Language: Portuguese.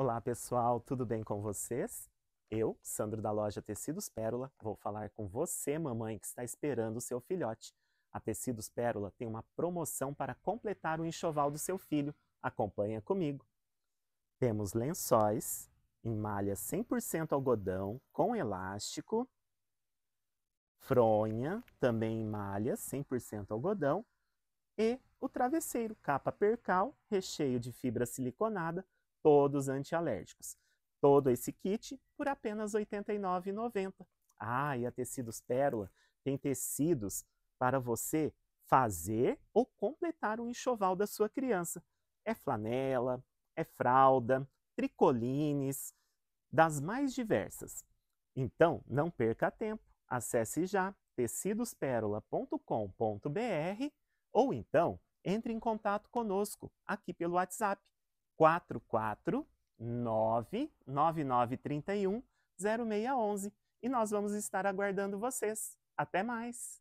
Olá pessoal, tudo bem com vocês? Eu, Sandro da loja Tecidos Pérola, vou falar com você, mamãe, que está esperando o seu filhote. A Tecidos Pérola tem uma promoção para completar o enxoval do seu filho. Acompanha comigo. Temos lençóis em malha 100% algodão com elástico, fronha também em malha 100% algodão e o travesseiro capa percal, recheio de fibra siliconada todos antialérgicos. Todo esse kit por apenas R$ 89,90. Ah, e a Tecidos Pérola tem tecidos para você fazer ou completar o enxoval da sua criança. É flanela, é fralda, tricolines, das mais diversas. Então, não perca tempo. Acesse já tecidospérola.com.br ou então entre em contato conosco aqui pelo WhatsApp 449 9931 0611 e nós vamos estar aguardando vocês. Até mais!